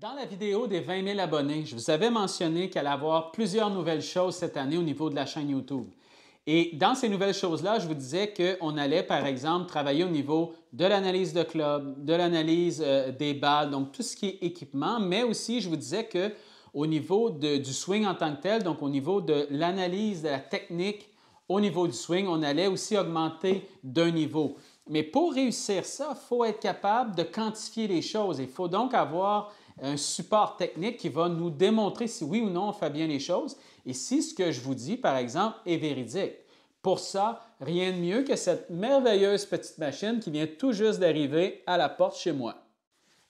Dans la vidéo des 20 000 abonnés, je vous avais mentionné qu'elle allait avoir plusieurs nouvelles choses cette année au niveau de la chaîne YouTube. Et dans ces nouvelles choses-là, je vous disais qu'on allait, par exemple, travailler au niveau de l'analyse de club, de l'analyse euh, des balles, donc tout ce qui est équipement, mais aussi je vous disais que au niveau du swing en tant que tel, donc au niveau de l'analyse de la technique au niveau du swing, on allait aussi augmenter d'un niveau. Mais pour réussir ça, il faut être capable de quantifier les choses. Il faut donc avoir un support technique qui va nous démontrer si oui ou non on fait bien les choses et si ce que je vous dis, par exemple, est véridique. Pour ça, rien de mieux que cette merveilleuse petite machine qui vient tout juste d'arriver à la porte chez moi.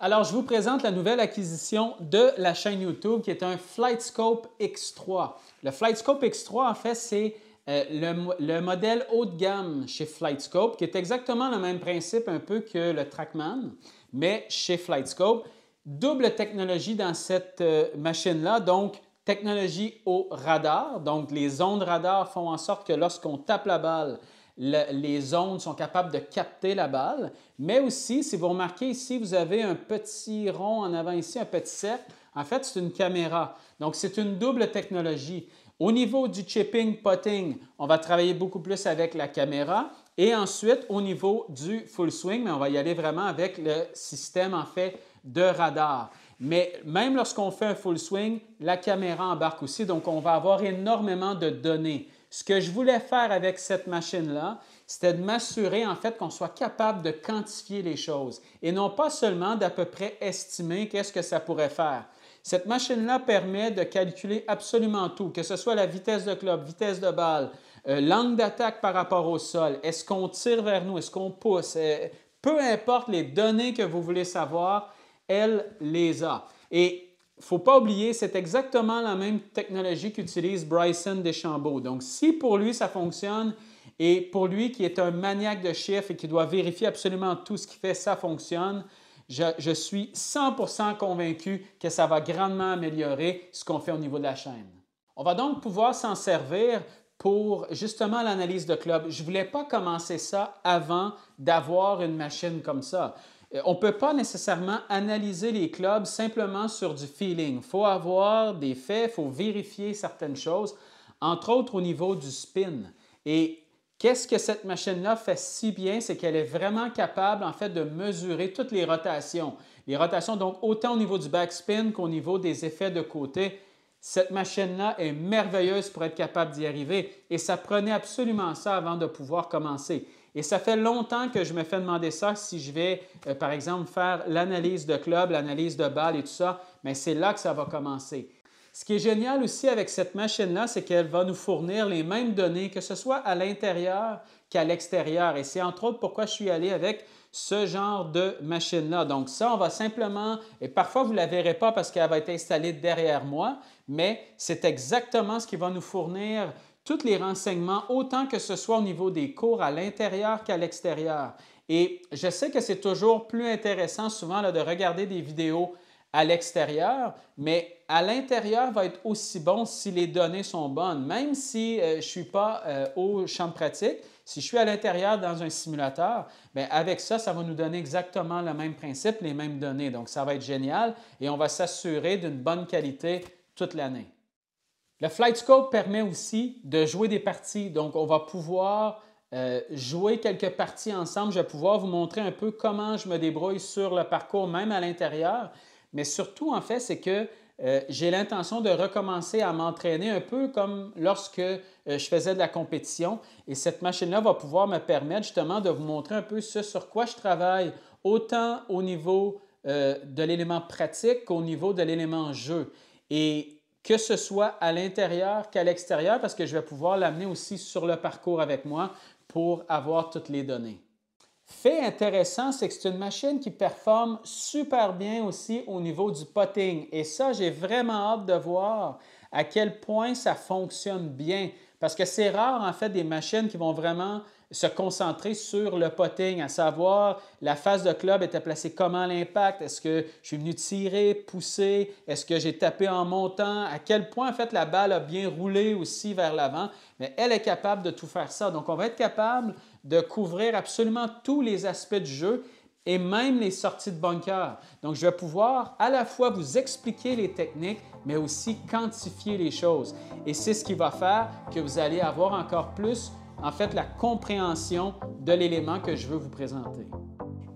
Alors, je vous présente la nouvelle acquisition de la chaîne YouTube qui est un FlightScope X3. Le FlightScope X3, en fait, c'est euh, le, le, modèle haut de gamme chez FlightScope, qui est exactement le même principe un peu que le Trackman, mais chez FlightScope double technologie dans cette euh, machine-là, donc technologie au radar. Donc les ondes radar font en sorte que lorsqu'on tape la balle, les ondes sont capables de capter la balle. Mais aussi, si vous remarquez ici, vous avez un petit rond en avant ici, un petit cercle. En fait, c'est une caméra. Donc c'est une double technologie. Au niveau du chipping potting, on va travailler beaucoup plus avec la caméra. Et ensuite, au niveau du full swing, mais on va y aller vraiment avec le système, en fait, de radar. Mais même lorsqu'on fait un full swing, la caméra embarque aussi, donc on va avoir énormément de données. Ce que je voulais faire avec cette machine-là, c'était de m'assurer en fait qu'on soit capable de quantifier les choses et non pas seulement d'à peu près estimer qu'est-ce que ça pourrait faire. Cette machine-là permet de calculer absolument tout, que ce soit la vitesse de club, vitesse de balle, euh, l'angle d'attaque par rapport au sol, est-ce qu'on tire vers nous, est-ce qu'on pousse, euh, peu importe les données que vous voulez savoir, elle les a. Et faut pas oublier, c'est exactement la même technologie qu'utilise Bryson Deschambault. Donc, si pour lui ça fonctionne et pour lui qui est un maniaque de chiffres et qui doit vérifier absolument tout ce qu'il fait, ça fonctionne, je, je suis 100% convaincu que ça va grandement améliorer ce qu'on fait au niveau de la chaîne. On va donc pouvoir s'en servir pour justement l'analyse de club. Je voulais pas commencer ça avant d'avoir une machine comme ça. Euh, on ne peut pas nécessairement analyser les clubs simplement sur du feeling. Il faut avoir des faits, il faut vérifier certaines choses, entre autres au niveau du spin. Et qu'est-ce que cette machine-là fait si bien, c'est qu'elle est vraiment capable en fait de mesurer toutes les rotations. Les rotations donc autant au niveau du backspin qu'au niveau des effets de côté cette machine-là est merveilleuse pour être capable d'y arriver et ça prenait absolument ça avant de pouvoir commencer. Et ça fait longtemps que je me fais demander ça si je vais, euh, par exemple, faire l'analyse de club, l'analyse de balle et tout ça, mais c'est là que ça va commencer. Ce qui est génial aussi avec cette machine-là, c'est qu'elle va nous fournir les mêmes données, que ce soit à l'intérieur qu'à l'extérieur. Et c'est entre autres pourquoi je suis allé avec ce genre de machine-là. Donc ça, on va simplement, et parfois vous ne la verrez pas parce qu'elle va être installée derrière moi, mais c'est exactement ce qui va nous fournir tous les renseignements, autant que ce soit au niveau des cours à l'intérieur qu'à l'extérieur. Et je sais que c'est toujours plus intéressant souvent là, de regarder des vidéos à l'extérieur, mais à l'intérieur va être aussi bon si les données sont bonnes. Même si euh, je ne suis pas euh, au champ de pratique, si je suis à l'intérieur dans un simulateur, mais ben, avec ça, ça va nous donner exactement le même principe, les mêmes données. Donc, ça va être génial et on va s'assurer d'une bonne qualité toute l'année. Le Flight Scope permet aussi de jouer des parties. Donc, on va pouvoir euh, jouer quelques parties ensemble. Je vais pouvoir vous montrer un peu comment je me débrouille sur le parcours, même à l'intérieur mais surtout, en fait, c'est que euh, j'ai l'intention de recommencer à m'entraîner un peu comme lorsque euh, je faisais de la compétition. Et cette machine-là va pouvoir me permettre justement de vous montrer un peu ce sur quoi je travaille, autant au niveau euh, de l'élément pratique qu'au niveau de l'élément jeu. Et que ce soit à l'intérieur qu'à l'extérieur, parce que je vais pouvoir l'amener aussi sur le parcours avec moi pour avoir toutes les données. Fait intéressant, c'est que c'est une machine qui performe super bien aussi au niveau du potting. Et ça, j'ai vraiment hâte de voir à quel point ça fonctionne bien. Parce que c'est rare, en fait, des machines qui vont vraiment se concentrer sur le potting, à savoir la phase de club était placée comment l'impact, est-ce que je suis venu tirer, pousser, est-ce que j'ai tapé en montant, à quel point en fait la balle a bien roulé aussi vers l'avant, mais elle est capable de tout faire ça. Donc on va être capable de couvrir absolument tous les aspects du jeu et même les sorties de bunker. Donc, je vais pouvoir à la fois vous expliquer les techniques, mais aussi quantifier les choses. Et c'est ce qui va faire que vous allez avoir encore plus en fait la compréhension de l'élément que je veux vous présenter.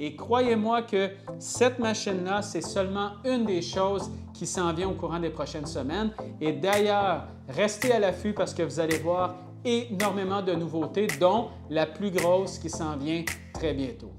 Et croyez-moi que cette machine-là, c'est seulement une des choses qui s'en vient au courant des prochaines semaines. Et d'ailleurs, restez à l'affût parce que vous allez voir énormément de nouveautés, dont la plus grosse qui s'en vient très bientôt.